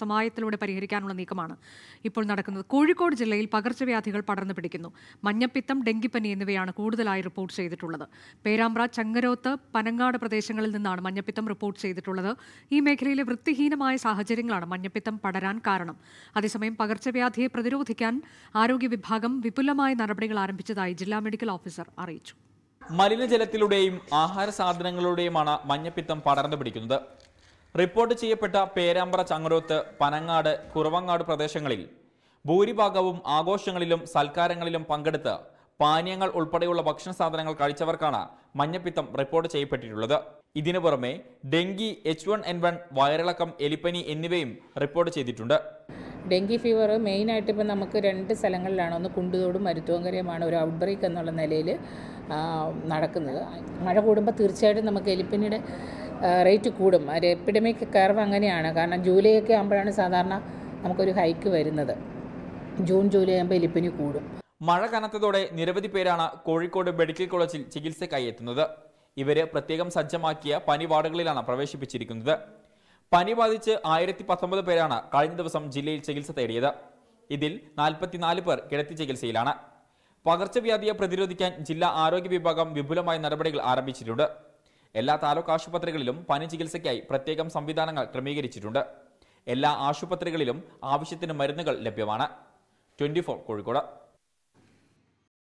സമായത്തിലൂടെ പരിഹരിക്കാനുള്ള നീക്കമാണ് ഇപ്പോൾ നടക്കുന്നത് കോഴിക്കോട് ജില്ലയിൽ പകർച്ചവ്യാധികൾ പടർന്നു പിടിക്കുന്നു മഞ്ഞപ്പിത്തം ഡെങ്കിപ്പനി എന്നിവയാണ് കൂടുതലായി റിപ്പോർട്ട് ചെയ്തിട്ടുള്ളത് പേരാമ്പ്ര ചങ്ങരോത്ത് പനങ്ങാട് പ്രദേശങ്ങളിൽ നിന്നാണ് മഞ്ഞപ്പിത്തം റിപ്പോർട്ട് ചെയ്തിട്ടുള്ളത് ഈ മേഖലയിലെ വൃത്തിഹീനമായ സാഹചര്യങ്ങളാണ് മഞ്ഞപ്പിത്തം പടരാൻ കാരണം അതേസമയം പകർച്ചവ്യാധിയെ പ്രതിരോധിക്കാൻ ആരോഗ്യ വിഭാഗം വിപുലമായ നടപടികൾ ആരംഭിച്ചതായി ജില്ലാ മെഡിക്കൽ ഓഫീസർ അറിയിച്ചു മലിനജലത്തിലൂടെയും ആഹാര സാധനങ്ങളിലൂടെയുമാണ് മഞ്ഞപ്പിത്തം പടർന്നു പിടിക്കുന്നത് റിപ്പോർട്ട് ചെയ്യപ്പെട്ട പേരാമ്പ്ര ചങ്ങരോത്ത് പനങ്ങാട് കുറവങ്ങാട് പ്രദേശങ്ങളിൽ ഭൂരിഭാഗവും ആഘോഷങ്ങളിലും സൽക്കാരങ്ങളിലും പങ്കെടുത്ത് പാനീയങ്ങൾ ഉൾപ്പെടെയുള്ള ഭക്ഷണ സാധനങ്ങൾ കഴിച്ചവർക്കാണ് മഞ്ഞപ്പിത്തം റിപ്പോർട്ട് ചെയ്യപ്പെട്ടിട്ടുള്ളത് ഇതിനു പുറമെ dengue H one N one വയറിളക്കം എലിപ്പനി എന്നിവയും റിപ്പോർട്ട് ചെയ്തിട്ടുണ്ട് ഡെങ്കി ഫീവർ മെയിനായിട്ട് ഇപ്പം നമുക്ക് രണ്ട് സ്ഥലങ്ങളിലാണ് ഒന്ന് കുണ്ടുതോടും മരുത്തുവങ്കരയുമാണ് ഒരു ഔട്ട് ബ്രേക്ക് എന്നുള്ള നിലയിൽ നടക്കുന്നത് മഴ കൂടുമ്പോൾ തീർച്ചയായിട്ടും നമുക്ക് എലിപ്പനിയുടെ റേറ്റ് കൂടും ഒരു എപ്പിഡമിക് കർവ് അങ്ങനെയാണ് കാരണം ഒക്കെ ആകുമ്പോഴാണ് സാധാരണ നമുക്കൊരു ഹൈക്ക് വരുന്നത് ജൂൺ ജൂലൈ ആകുമ്പോൾ എലിപ്പനി കൂടും മഴ കനത്തതോടെ നിരവധി പേരാണ് കോഴിക്കോട് മെഡിക്കൽ കോളേജിൽ ചികിത്സയ്ക്കായി എത്തുന്നത് ഇവരെ പ്രത്യേകം സജ്ജമാക്കിയ പനി വാർഡുകളിലാണ് പ്രവേശിപ്പിച്ചിരിക്കുന്നത് പനി ബാധിച്ച് ആയിരത്തി പത്തൊമ്പത് പേരാണ് കഴിഞ്ഞ ദിവസം ജില്ലയിൽ ചികിത്സ തേടിയത് ഇതിൽ നാൽപ്പത്തിനാല് പേർ കിടത്തി ചികിത്സയിലാണ് പകർച്ചവ്യാധിയെ പ്രതിരോധിക്കാൻ ജില്ലാ ആരോഗ്യ വിഭാഗം വിപുലമായ നടപടികൾ ആരംഭിച്ചിട്ടുണ്ട് എല്ലാ താലൂക്ക് ആശുപത്രികളിലും പനി ചികിത്സയ്ക്കായി പ്രത്യേകം സംവിധാനങ്ങൾ ക്രമീകരിച്ചിട്ടുണ്ട് എല്ലാ ആശുപത്രികളിലും ആവശ്യത്തിന് മരുന്നുകൾ ലഭ്യമാണ് ട്വന്റി കോഴിക്കോട്